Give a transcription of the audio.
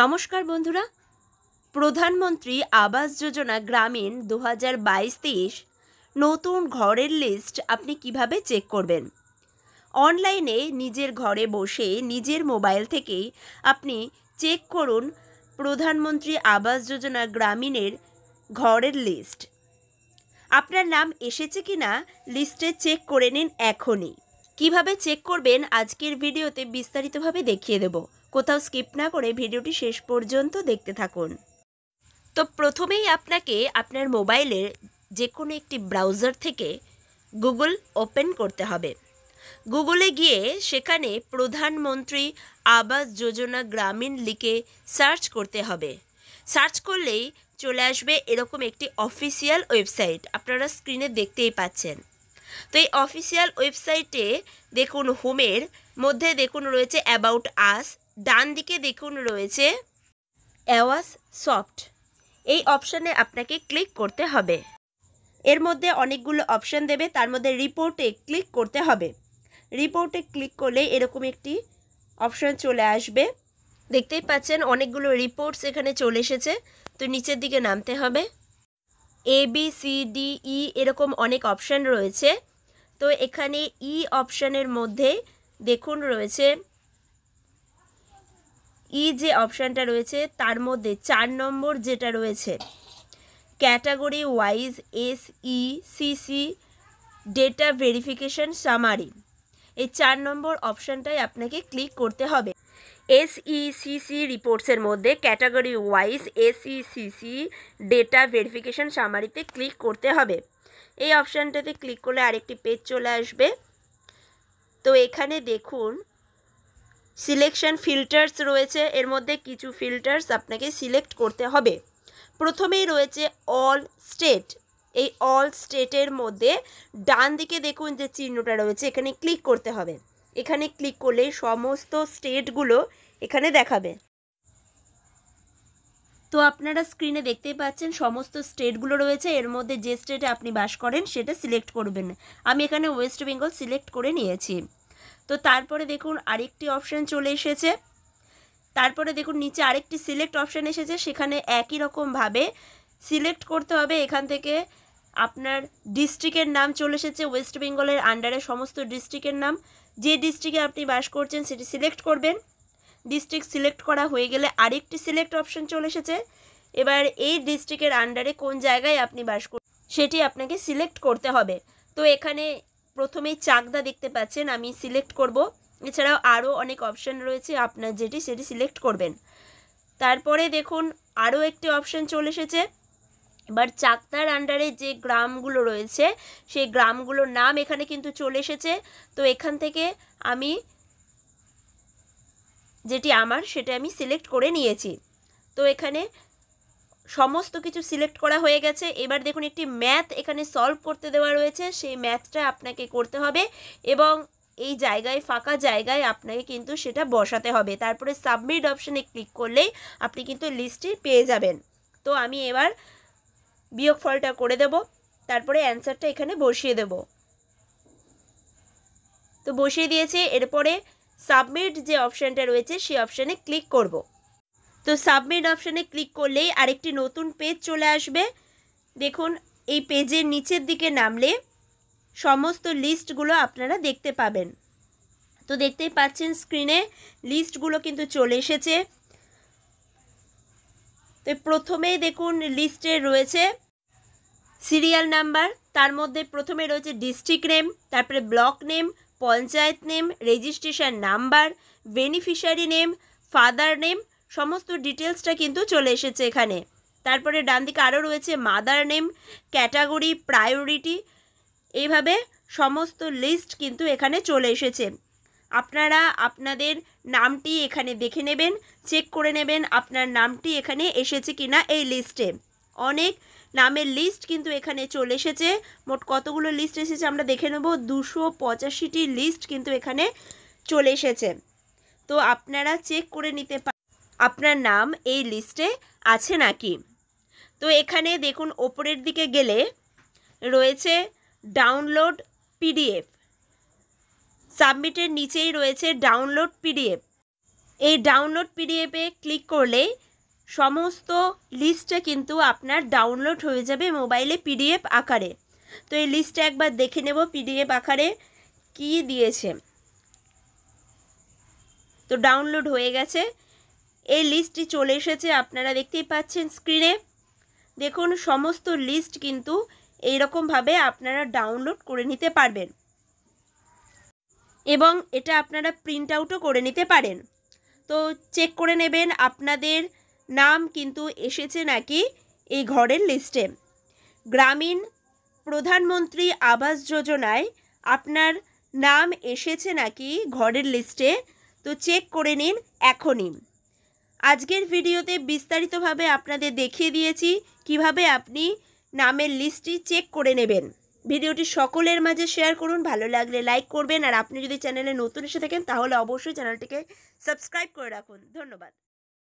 নমস্কার বন্ধুরা প্রধানমন্ত্রী আবাস যোজনা গ্রামীণ দু হাজার বাইশ তেইশ নতুন ঘরের লিস্ট আপনি কিভাবে চেক করবেন অনলাইনে নিজের ঘরে বসে নিজের মোবাইল থেকেই আপনি চেক করুন প্রধানমন্ত্রী আবাস যোজনা গ্রামীণের ঘরের লিস্ট আপনার নাম এসেছে কি না লিস্টে চেক করে নিন এখনই কিভাবে চেক করবেন আজকের ভিডিওতে বিস্তারিতভাবে দেখিয়ে দেব কোথাও স্কিপ না করে ভিডিওটি শেষ পর্যন্ত দেখতে থাকুন তো প্রথমেই আপনাকে আপনার মোবাইলের যে কোনো একটি ব্রাউজার থেকে গুগল ওপেন করতে হবে গুগলে গিয়ে সেখানে প্রধানমন্ত্রী আবাস যোজনা গ্রামীণ লিখে সার্চ করতে হবে সার্চ করলেই চলে আসবে এরকম একটি অফিসিয়াল ওয়েবসাইট আপনারা স্ক্রিনে দেখতেই পাচ্ছেন তো এই অফিসিয়াল ওয়েবসাইটে দেখুন হোমের মধ্যে দেখুন রয়েছে অ্যাবাউট আস ডান দিকে দেখুন রয়েছে অ্যাওয়াস সফট এই অপশানে আপনাকে ক্লিক করতে হবে এর মধ্যে অনেকগুলো অপশান দেবে তার মধ্যে রিপোর্টে ক্লিক করতে হবে রিপোর্টে ক্লিক করলে এরকম একটি অপশান চলে আসবে দেখতেই পাচ্ছেন অনেকগুলো রিপোর্টস এখানে চলে এসেছে তো নিচের দিকে নামতে হবে A B C D E এরকম অনেক অপশান রয়েছে তো এখানে ই e অপশানের মধ্যে দেখুন রয়েছে ই e যে অপশানটা রয়েছে তার মধ্যে চার নম্বর যেটা রয়েছে category wise S E C C data verification summary এই চার নম্বর অপশানটাই আপনাকে ক্লিক করতে হবে এসইসিসি রিপোর্টসের e মধ্যে category wise SECC data verification সামারিতে ক্লিক করতে হবে এই অপশানটাতে ক্লিক করলে আরেকটি পেজ চলে আসবে তো এখানে দেখুন সিলেকশন ফিল্টার্স রয়েছে এর মধ্যে কিছু ফিল্টার্স আপনাকে সিলেক্ট করতে হবে প্রথমেই রয়েছে অল স্টেট এই অল স্টেটের মধ্যে ডান দিকে দেখুন যে চিহ্নটা রয়েছে এখানে ক্লিক করতে হবে এখানে ক্লিক করলে সমস্ত স্টেটগুলো এখানে দেখাবে তো আপনারা স্ক্রিনে দেখতেই পাচ্ছেন সমস্ত স্টেটগুলো রয়েছে এর মধ্যে যে স্টেটে আপনি বাস করেন সেটা সিলেক্ট করবেন আমি এখানে ওয়েস্ট বেঙ্গল সিলেক্ট করে নিয়েছি তো তারপরে দেখুন আরেকটি অপশান চলে এসেছে তারপরে দেখুন নিচে আরেকটি সিলেক্ট অপশান এসেছে সেখানে একই রকমভাবে সিলেক্ট করতে হবে এখান থেকে আপনার ডিস্ট্রিক্টের নাম চলে এসেছে ওয়েস্ট বেঙ্গলের আন্ডারে সমস্ত ডিস্ট্রিক্টের নাম যে ডিস্ট্রিক্টে আপনি বাস করছেন সেটি সিলেক্ট করবেন ডিস্ট্রিক্ট সিলেক্ট করা হয়ে গেলে আরেকটি সিলেক্ট অপশন চলে এসেছে এবার এই ডিস্ট্রিক্টের আন্ডারে কোন জায়গায় আপনি বাস করছেন সেটি আপনাকে সিলেক্ট করতে হবে তো এখানে প্রথমেই চাকদা দেখতে পাচ্ছেন আমি সিলেক্ট করব এছাড়াও আরও অনেক অপশান রয়েছে আপনার যেটি সেটি সিলেক্ট করবেন তারপরে দেখুন আরও একটি অপশান চলে এসেছে এবার চাকদার আন্ডারে যে গ্রামগুলো রয়েছে সেই গ্রামগুলোর নাম এখানে কিন্তু চলে এসেছে তো এখান থেকে আমি যেটি আমার সেটা আমি সিলেক্ট করে নিয়েছি তো এখানে সমস্ত কিছু সিলেক্ট করা হয়ে গেছে এবার দেখুন একটি ম্যাথ এখানে সলভ করতে দেওয়া রয়েছে সেই ম্যাথটা আপনাকে করতে হবে এবং এই জায়গায় ফাঁকা জায়গায় আপনাকে কিন্তু সেটা বসাতে হবে তারপরে সাবমিট অপশানে ক্লিক করলেই আপনি কিন্তু লিস্টটি পেয়ে যাবেন তো আমি এবার বিয়োগ ফলটা করে দেব তারপরে অ্যান্সারটা এখানে বসিয়ে দেব তো বসিয়ে দিয়েছে এরপরে সাবমিট যে অপশানটা রয়েছে সেই অপশানে ক্লিক করব তো সাবমিট অপশানে ক্লিক করলেই আরেকটি নতুন পেজ চলে আসবে দেখুন এই পেজের নিচের দিকে নামলে সমস্ত লিস্টগুলো আপনারা দেখতে পাবেন তো দেখতেই পাচ্ছেন স্ক্রিনে লিস্টগুলো কিন্তু চলে এসেছে তো প্রথমেই দেখুন লিস্টে রয়েছে সিরিয়াল নাম্বার তার মধ্যে প্রথমে রয়েছে ডিস্ট্রিক্ট নেম তারপরে block name panchayat name registration number beneficiary name father name সমস্ত ডিটেলসটা কিন্তু চলে এসেছে এখানে তারপরে ডান দিকে আরও রয়েছে মাদার নেম ক্যাটাগরি প্রায়োরিটি এইভাবে সমস্ত লিস্ট কিন্তু এখানে চলে এসেছে আপনারা আপনাদের নামটি এখানে দেখে নেবেন চেক করে নেবেন আপনার নামটি এখানে এসেছে কিনা এই লিস্টে অনেক নামের লিস্ট কিন্তু এখানে চলে এসেছে মোট কতগুলো লিস্ট এসেছে আমরা দেখে নেব দুশো পঁচাশিটি লিস্ট কিন্তু এখানে চলে এসেছে তো আপনারা চেক করে নিতে পারেন আপনার নাম এই লিস্টে আছে নাকি তো এখানে দেখুন ওপরের দিকে গেলে রয়েছে ডাউনলোড পিডিএফ সাবমিটের নিচেই রয়েছে ডাউনলোড পিডিএফ এই ডাউনলোড পিডিএফে ক্লিক করলেই সমস্ত লিস্টে কিন্তু আপনার ডাউনলোড হয়ে যাবে মোবাইলে পিডিএফ আকারে তো এই লিস্টটা একবার দেখে নেব পিডিএফ আকারে কি দিয়েছে তো ডাউনলোড হয়ে গেছে এই লিস্টটি চলে এসেছে আপনারা দেখতেই পাচ্ছেন স্ক্রিনে দেখুন সমস্ত লিস্ট কিন্তু এইরকমভাবে আপনারা ডাউনলোড করে নিতে পারবেন এবং এটা আপনারা প্রিন্ট আউটও করে নিতে পারেন তো চেক করে নেবেন আপনাদের নাম কিন্তু এসেছে নাকি এই ঘরের লিস্টে গ্রামীণ প্রধানমন্ত্রী আবাস যোজনায় আপনার নাম এসেছে নাকি ঘরের লিস্টে তো চেক করে নিন এখনই আজকের ভিডিওতে বিস্তারিতভাবে আপনাদের দেখিয়ে দিয়েছি কিভাবে আপনি নামের লিস্টটি চেক করে নেবেন ভিডিওটি সকলের মাঝে শেয়ার করুন ভালো লাগলে লাইক করবেন আর আপনি যদি চ্যানেলে নতুন এসে থাকেন তাহলে অবশ্যই চ্যানেলটিকে সাবস্ক্রাইব করে রাখুন ধন্যবাদ